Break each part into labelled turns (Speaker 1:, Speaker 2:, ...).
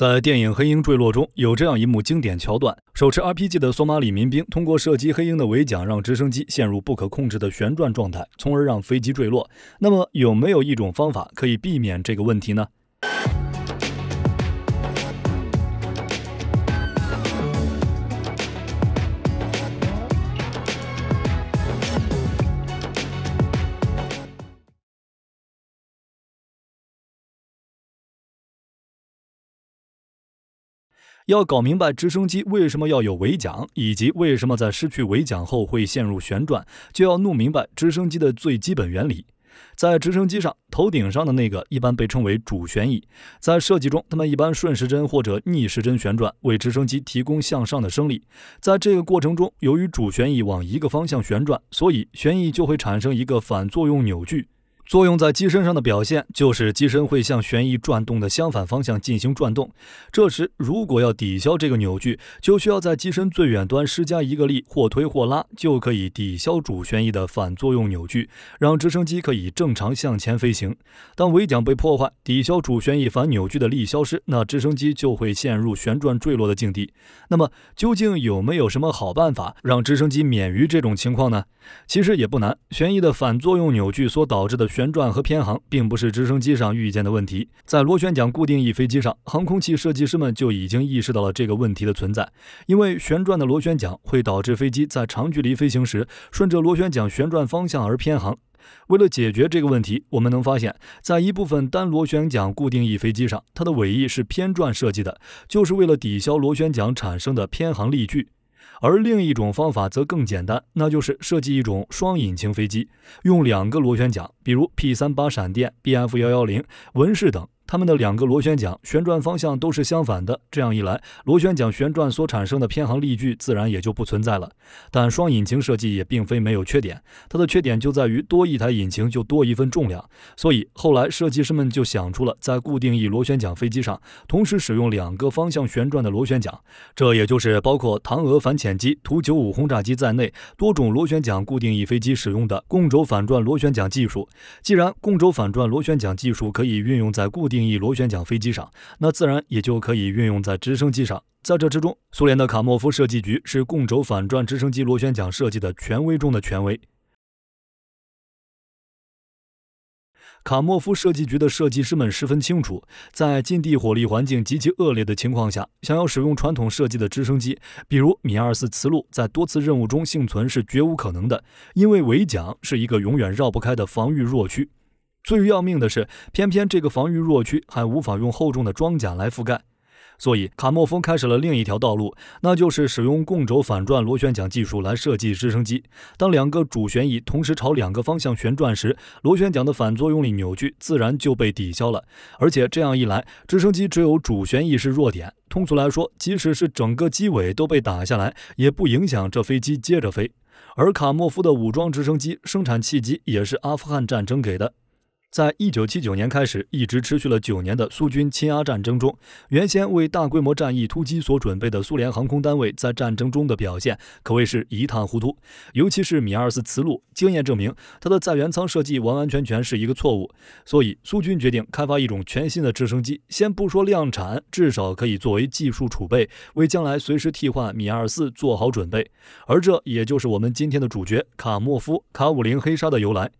Speaker 1: 在电影《黑鹰坠落》中有这样一幕经典桥段：手持 RPG 的索马里民兵通过射击黑鹰的尾桨，让直升机陷入不可控制的旋转状态，从而让飞机坠落。那么，有没有一种方法可以避免这个问题呢？要搞明白直升机为什么要有尾桨，以及为什么在失去尾桨后会陷入旋转，就要弄明白直升机的最基本原理。在直升机上，头顶上的那个一般被称为主旋翼，在设计中，它们一般顺时针或者逆时针旋转，为直升机提供向上的升力。在这个过程中，由于主旋翼往一个方向旋转，所以旋翼就会产生一个反作用扭矩。作用在机身上的表现就是机身会向旋翼转动的相反方向进行转动。这时，如果要抵消这个扭矩，就需要在机身最远端施加一个力，或推或拉，就可以抵消主旋翼的反作用扭矩，让直升机可以正常向前飞行。当尾桨被破坏，抵消主旋翼反扭矩的力消失，那直升机就会陷入旋转坠落的境地。那么，究竟有没有什么好办法让直升机免于这种情况呢？其实也不难，旋翼的反作用扭矩所导致的旋。旋转和偏航并不是直升机上遇见的问题，在螺旋桨固定翼飞机上，航空器设计师们就已经意识到了这个问题的存在，因为旋转的螺旋桨会导致飞机在长距离飞行时顺着螺旋桨旋转方向而偏航。为了解决这个问题，我们能发现，在一部分单螺旋桨固定翼飞机上，它的尾翼是偏转设计的，就是为了抵消螺旋桨产生的偏航力矩。而另一种方法则更简单，那就是设计一种双引擎飞机，用两个螺旋桨，比如 P 三八闪电、Bf 幺幺零文氏等。它们的两个螺旋桨旋转方向都是相反的，这样一来，螺旋桨旋转所产生的偏航力矩自然也就不存在了。但双引擎设计也并非没有缺点，它的缺点就在于多一台引擎就多一份重量，所以后来设计师们就想出了在固定翼螺旋桨飞机上同时使用两个方向旋转的螺旋桨，这也就是包括唐俄反潜机、图九五轰炸机在内多种螺旋桨固定翼飞机使用的共轴反转螺旋桨技术。既然共轴反转螺旋桨技术可以运用在固定定义螺旋桨飞机上，那自然也就可以运用在直升机上。在这之中，苏联的卡莫夫设计局是共轴反转直升机螺旋桨设计的权威中的权威。卡莫夫设计局的设计师们十分清楚，在近地火力环境极其恶劣的情况下，想要使用传统设计的直升机，比如米二四雌鹿，在多次任务中幸存是绝无可能的，因为尾桨是一个永远绕不开的防御弱区。最要命的是，偏偏这个防御弱区还无法用厚重的装甲来覆盖，所以卡莫夫开始了另一条道路，那就是使用共轴反转螺旋桨技术来设计直升机。当两个主旋翼同时朝两个方向旋转时，螺旋桨的反作用力扭矩自然就被抵消了。而且这样一来，直升机只有主旋翼是弱点。通俗来说，即使是整个机尾都被打下来，也不影响这飞机接着飞。而卡莫夫的武装直升机生产契机也是阿富汗战争给的。在一九七九年开始，一直持续了九年的苏军侵阿战争中，原先为大规模战役突击所准备的苏联航空单位在战争中的表现可谓是一塌糊涂。尤其是米二四雌鹿，经验证明它的载员舱设计完完全全是一个错误。所以苏军决定开发一种全新的直升机，先不说量产，至少可以作为技术储备，为将来随时替换米二四做好准备。而这也就是我们今天的主角卡莫夫卡五零黑鲨的由来。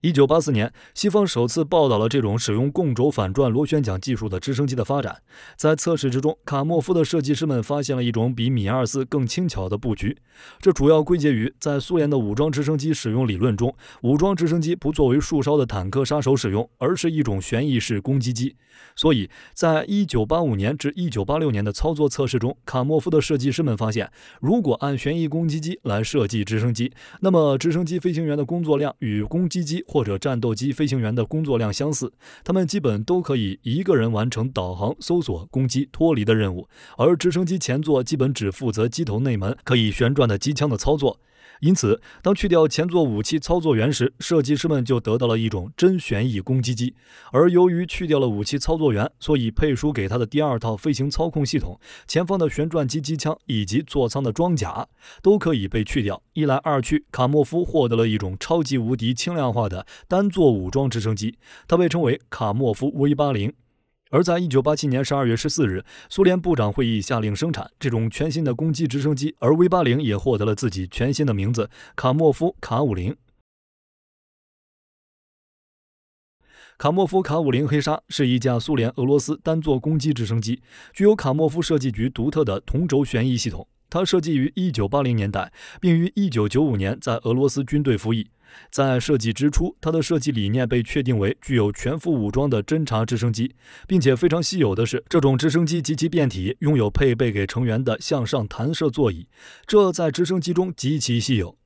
Speaker 1: 一九八四年，西方首次报道了这种使用共轴反转螺旋桨技术的直升机的发展。在测试之中，卡莫夫的设计师们发现了一种比米二四更轻巧的布局。这主要归结于在苏联的武装直升机使用理论中，武装直升机不作为树梢的坦克杀手使用，而是一种旋翼式攻击机。所以在一九八五年至一九八六年的操作测试中，卡莫夫的设计师们发现，如果按旋翼攻击机来设计直升机，那么直升机飞行员的工作量与攻击机。或者战斗机飞行员的工作量相似，他们基本都可以一个人完成导航、搜索、攻击、脱离的任务，而直升机前座基本只负责机头内门可以旋转的机枪的操作。因此，当去掉前座武器操作员时，设计师们就得到了一种真旋翼攻击机。而由于去掉了武器操作员，所以配书给他的第二套飞行操控系统、前方的旋转机机枪以及座舱的装甲都可以被去掉。一来二去，卡莫夫获得了一种超级无敌轻量化的单座武装直升机，它被称为卡莫夫 V 八零。而在一九八七年十二月十四日，苏联部长会议下令生产这种全新的攻击直升机，而 V 八零也获得了自己全新的名字——卡莫夫卡五零。卡莫夫卡五零黑鲨是一架苏联俄罗斯单座攻击直升机，具有卡莫夫设计局独特的同轴旋翼系统。它设计于一九八零年代，并于一九九五年在俄罗斯军队服役。在设计之初，它的设计理念被确定为具有全副武装的侦察直升机，并且非常稀有的是，这种直升机及其变体拥有配备给成员的向上弹射座椅，这在直升机中极其稀有。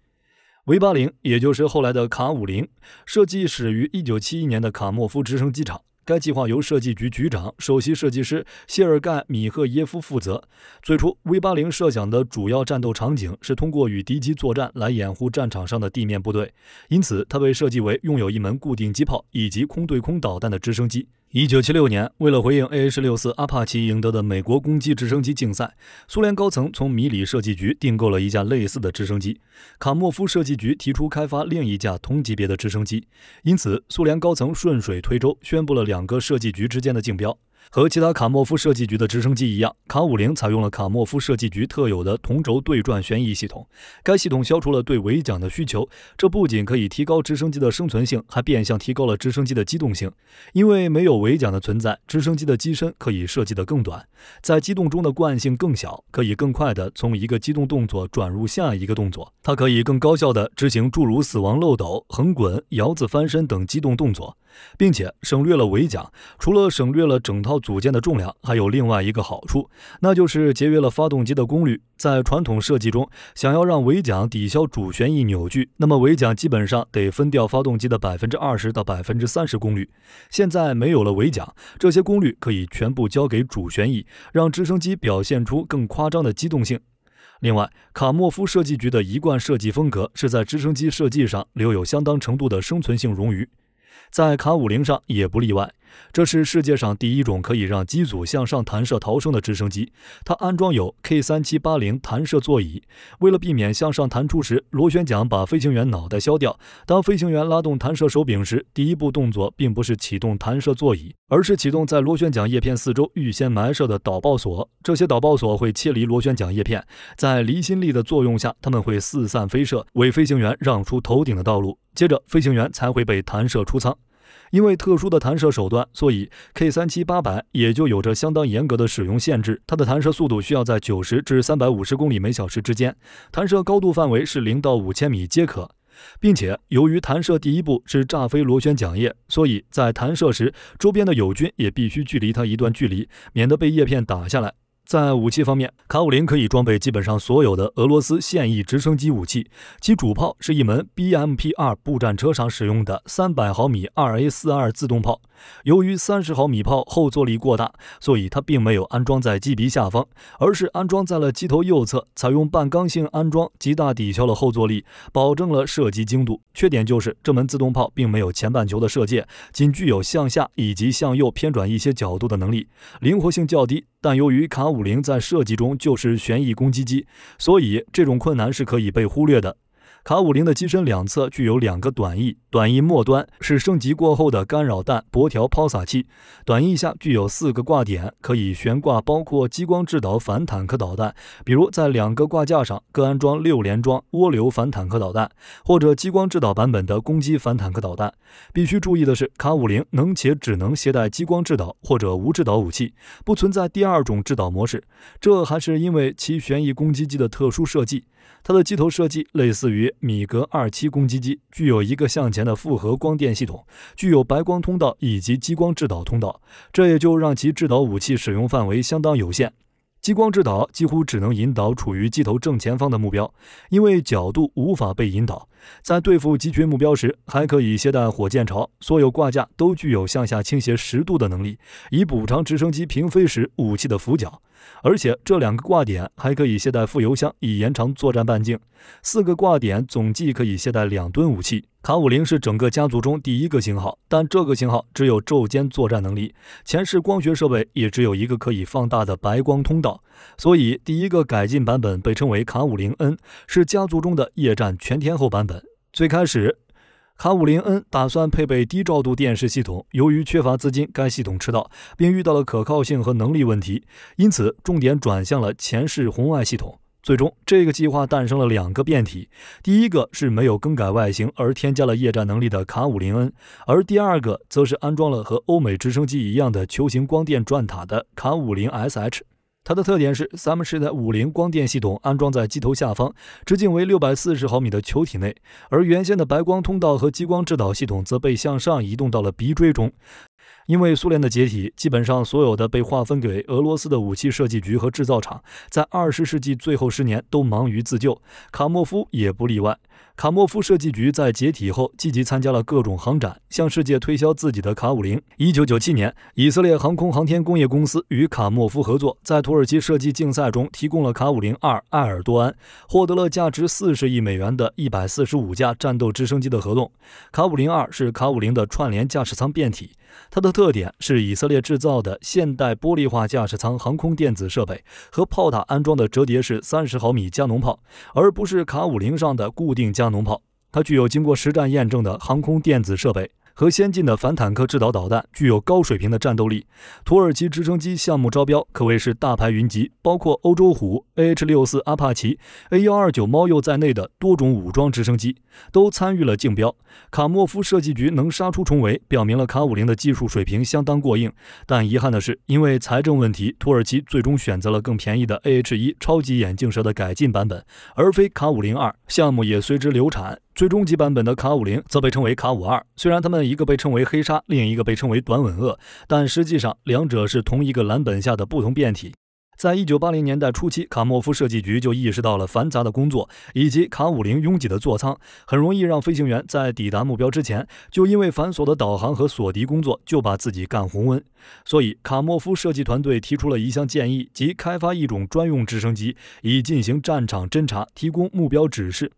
Speaker 1: v 八零，也就是后来的卡50，设计始于1971年的卡莫夫直升机厂。该计划由设计局局长、首席设计师谢尔盖·米赫耶夫负责。最初，V-80 设想的主要战斗场景是通过与敌机作战来掩护战场上的地面部队，因此它被设计为拥有一门固定机炮以及空对空导弹的直升机。一九七六年，为了回应 AH-64 阿帕奇赢得的美国攻击直升机竞赛，苏联高层从米里设计局订购了一架类似的直升机。卡莫夫设计局提出开发另一架同级别的直升机，因此苏联高层顺水推舟，宣布了两个设计局之间的竞标。和其他卡莫夫设计局的直升机一样，卡五零采用了卡莫夫设计局特有的同轴对转旋翼系统。该系统消除了对尾桨的需求，这不仅可以提高直升机的生存性，还变相提高了直升机的机动性。因为没有尾桨的存在，直升机的机身可以设计得更短，在机动中的惯性更小，可以更快地从一个机动动作转入下一个动作。它可以更高效地执行诸如死亡漏斗、横滚、摇子翻身等机动动作。并且省略了尾桨，除了省略了整套组件的重量，还有另外一个好处，那就是节约了发动机的功率。在传统设计中，想要让尾桨抵消主旋翼扭矩，那么尾桨基本上得分掉发动机的百分之二十到百分之三十功率。现在没有了尾桨，这些功率可以全部交给主旋翼，让直升机表现出更夸张的机动性。另外，卡莫夫设计局的一贯设计风格是在直升机设计上留有相当程度的生存性冗余。在卡五零上也不例外。这是世界上第一种可以让机组向上弹射逃生的直升机。它安装有 K3780 弹射座椅。为了避免向上弹出时螺旋桨把飞行员脑袋削掉，当飞行员拉动弹射手柄时，第一步动作并不是启动弹射座椅，而是启动在螺旋桨叶片四周预先埋设的导爆索。这些导爆索会切离螺旋桨叶片，在离心力的作用下，它们会四散飞射，为飞行员让出头顶的道路。接着，飞行员才会被弹射出舱。因为特殊的弹射手段，所以 K 三七八百也就有着相当严格的使用限制。它的弹射速度需要在九十至三百五十公里每小时之间，弹射高度范围是零到五千米皆可。并且，由于弹射第一步是炸飞螺旋桨叶，所以在弹射时，周边的友军也必须距离它一段距离，免得被叶片打下来。在武器方面，卡五零可以装备基本上所有的俄罗斯现役直升机武器，其主炮是一门 BMP 二步战车上使用的三百毫米 2A42 自动炮。由于三十毫米炮后坐力过大，所以它并没有安装在机鼻下方，而是安装在了机头右侧，采用半刚性安装，极大抵消了后坐力，保证了射击精度。缺点就是这门自动炮并没有前半球的射界，仅具有向下以及向右偏转一些角度的能力，灵活性较低。但由于卡五零在设计中就是旋翼攻击机，所以这种困难是可以被忽略的。卡五零的机身两侧具有两个短翼，短翼末端是升级过后的干扰弹薄条抛洒器。短翼下具有四个挂点，可以悬挂包括激光制导反坦克导弹，比如在两个挂架上各安装六联装涡流反坦克导弹，或者激光制导版本的攻击反坦克导弹。必须注意的是，卡五零能且只能携带激光制导或者无制导武器，不存在第二种制导模式。这还是因为其旋翼攻击机的特殊设计。它的机头设计类似于米格二七攻击机，具有一个向前的复合光电系统，具有白光通道以及激光制导通道。这也就让其制导武器使用范围相当有限。激光制导几乎只能引导处于机头正前方的目标，因为角度无法被引导。在对付集群目标时，还可以携带火箭巢。所有挂架都具有向下倾斜十度的能力，以补偿直升机平飞时武器的俯角。而且这两个挂点还可以携带副油箱，以延长作战半径。四个挂点总计可以携带两吨武器。卡五零是整个家族中第一个型号，但这个型号只有昼间作战能力，前视光学设备也只有一个可以放大的白光通道。所以，第一个改进版本被称为卡五零 N，是家族中的夜战全天候版本。最开始。卡五零 N 打算配备低照度电视系统，由于缺乏资金，该系统迟到，并遇到了可靠性和能力问题，因此重点转向了前视红外系统。最终，这个计划诞生了两个变体：第一个是没有更改外形而添加了夜战能力的卡五零 N，而第二个则是安装了和欧美直升机一样的球形光电转塔的卡五零 SH。它的特点是，它们式的五菱光电系统安装在机头下方、直径为六百四十毫米的球体内，而原先的白光通道和激光制导系统则被向上移动到了鼻锥中。因为苏联的解体，基本上所有的被划分给俄罗斯的武器设计局和制造厂，在二十世纪最后十年都忙于自救，卡莫夫也不例外。卡莫夫设计局在解体后，积极参加了各种航展，向世界推销自己的卡五零。一九九七年，以色列航空航天工业公司与卡莫夫合作，在土耳其设计竞赛中提供了卡五零二埃尔多安，获得了价值四十亿美元的一百四十五架战斗直升机的合同。卡五零二是卡五零的串联驾驶舱变体。它的特点是以色列制造的现代玻璃化驾驶舱、航空电子设备和炮塔安装的折叠式三十毫米加农炮，而不是卡五零上的固定加农炮。它具有经过实战验证的航空电子设备。和先进的反坦克制导导弹具有高水平的战斗力。土耳其直升机项目招标可谓是大牌云集，包括欧洲虎、A H 六四阿帕奇、A 幺二九猫鼬在内的多种武装直升机都参与了竞标。卡莫夫设计局能杀出重围，表明了卡五零的技术水平相当过硬。但遗憾的是，因为财政问题，土耳其最终选择了更便宜的 A H 一超级眼镜蛇的改进版本，而非卡五零二项目也随之流产。最终级版本的卡五零则被称为卡五二，虽然他们。一个被称为黑鲨，另一个被称为短吻鳄，但实际上两者是同一个蓝本下的不同变体。在一九八零年代初期，卡莫夫设计局就意识到了繁杂的工作以及卡五零拥挤的座舱很容易让飞行员在抵达目标之前就因为繁琐的导航和锁敌工作就把自己干红温，所以卡莫夫设计团队提出了一项建议，即开发一种专用直升机以进行战场侦察，提供目标指示。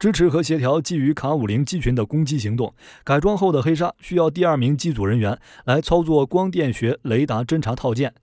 Speaker 1: 支持和协调基于卡五零机群的攻击行动。改装后的黑鲨需要第二名机组人员来操作光电学雷达侦察套件。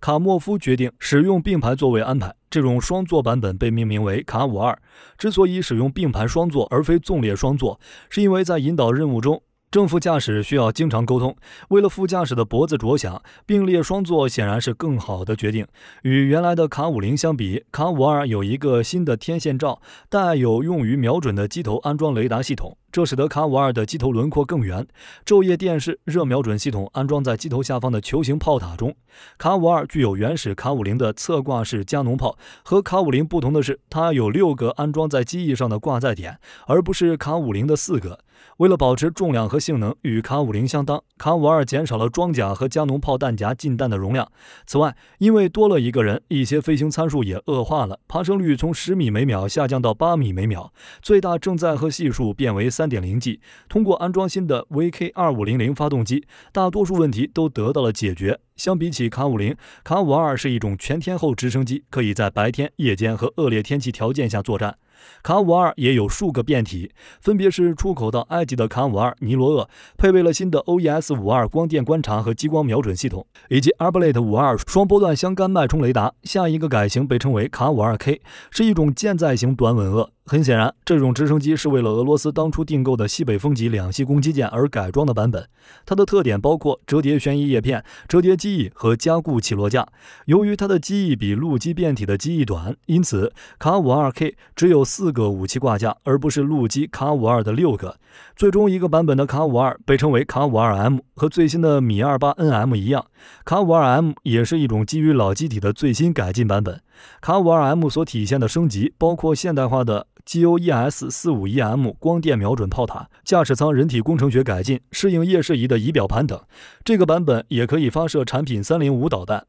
Speaker 1: 卡莫夫决定使用并排座位安排，这种双座版本被命名为卡五二。之所以使用并排双座而非纵列双座，是因为在引导任务中。正副驾驶需要经常沟通，为了副驾驶的脖子着想，并列双座显然是更好的决定。与原来的卡五零相比，卡五二有一个新的天线罩，带有用于瞄准的机头安装雷达系统，这使得卡五二的机头轮廓更圆。昼夜电视热瞄准系统安装在机头下方的球形炮塔中。卡五二具有原始卡五零的侧挂式加农炮，和卡五零不同的是，它有六个安装在机翼上的挂载点，而不是卡五零的四个。为了保持重量和性能与卡五零相当，卡五二减少了装甲和加农炮弹夹进弹的容量。此外，因为多了一个人，一些飞行参数也恶化了，爬升率从十米每秒下降到八米每秒，最大正载荷系数变为三点零 g。通过安装新的 VK 二五零零发动机，大多数问题都得到了解决。相比起卡五零，卡五二是一种全天候直升机，可以在白天、夜间和恶劣天气条件下作战。卡五二也有数个变体，分别是出口到埃及的卡五二尼罗鳄，配备了新的 OES 五二光电观察和激光瞄准系统，以及 Arblete 五二双波段相干脉冲雷达。下一个改型被称为卡五二 K，是一种舰载型短吻鳄。很显然，这种直升机是为了俄罗斯当初订购的西北风级两栖攻击舰而改装的版本。它的特点包括折叠旋翼叶片、折叠机翼和加固起落架。由于它的机翼比陆基变体的机翼短，因此卡 52K 只有四个武器挂架，而不是陆基卡52的六个。最终，一个版本的卡52被称为卡 52M，和最新的米 28NM 一样，卡 52M 也是一种基于老机体的最新改进版本。卡五二 M 所体现的升级包括现代化的 G O E S 四五 e M 光电瞄准炮塔、驾驶舱人体工程学改进、适应夜视仪的仪表盘等。这个版本也可以发射产品三零五导弹。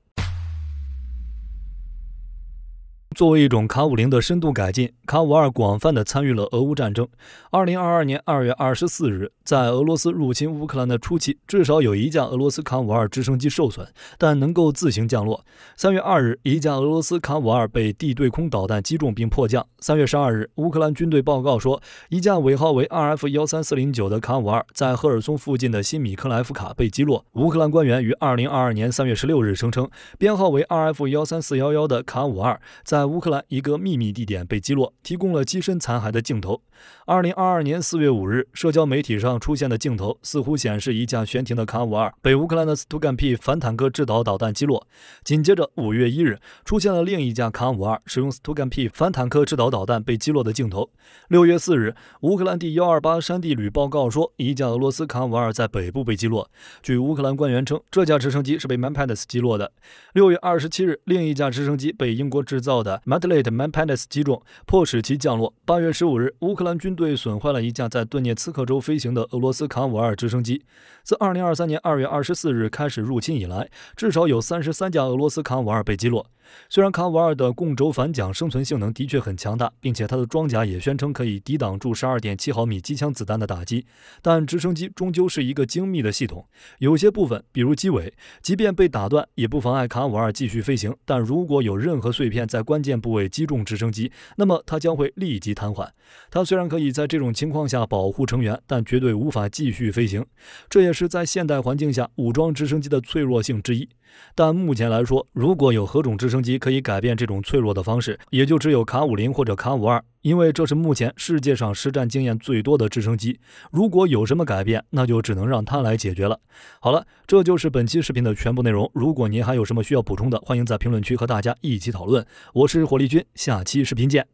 Speaker 1: 作为一种卡五零的深度改进，卡五二广泛的参与了俄乌战争。二零二二年二月二十四日，在俄罗斯入侵乌克兰的初期，至少有一架俄罗斯卡五二直升机受损，但能够自行降落。三月二日，一架俄罗斯卡五二被地对空导弹击中并迫降。三月十二日，乌克兰军队报告说，一架尾号为 r F 幺三四零九的卡五二在赫尔松附近的新米克莱夫卡被击落。乌克兰官员于二零二二年三月十六日声称，编号为 r F 幺三四幺幺的卡五二在乌克兰一个秘密地点被击落，提供了机身残骸的镜头。二零二二年四月五日，社交媒体上出现的镜头似乎显示一架悬停的卡五二被乌克兰的 s t 干 p 反坦克制导导弹击落。紧接着五月一日，出现了另一架卡五二使用 s t 干 p 反坦克制导导弹被击落的镜头。六月四日，乌克兰第幺二八山地旅报告说一架俄罗斯卡五二在北部被击落。据乌克兰官员称，这架直升机是被 Manpad 击落的。六月二十七日，另一架直升机被英国制造的。Matlet m a n p a d e s 击中，迫使其降落。八月十五日，乌克兰军队损坏了一架在顿涅茨克州飞行的俄罗斯卡五二直升机。自二零二三年二月二十四日开始入侵以来，至少有三十三架俄罗斯卡五二被击落。虽然卡五二的共轴反桨生存性能的确很强大，并且它的装甲也宣称可以抵挡住十二点七毫米机枪子弹的打击，但直升机终究是一个精密的系统，有些部分，比如机尾，即便被打断，也不妨碍卡五二继续飞行。但如果有任何碎片在关键部位击中直升机，那么它将会立即瘫痪。它虽然可以在这种情况下保护成员，但绝对无法继续飞行。这也是在现代环境下武装直升机的脆弱性之一。但目前来说，如果有何种直升机可以改变这种脆弱的方式，也就只有卡五零或者卡五二，因为这是目前世界上实战经验最多的直升机。如果有什么改变，那就只能让它来解决了。好了，这就是本期视频的全部内容。如果您还有什么需要补充的，欢迎在评论区和大家一起讨论。我是火力军，下期视频见。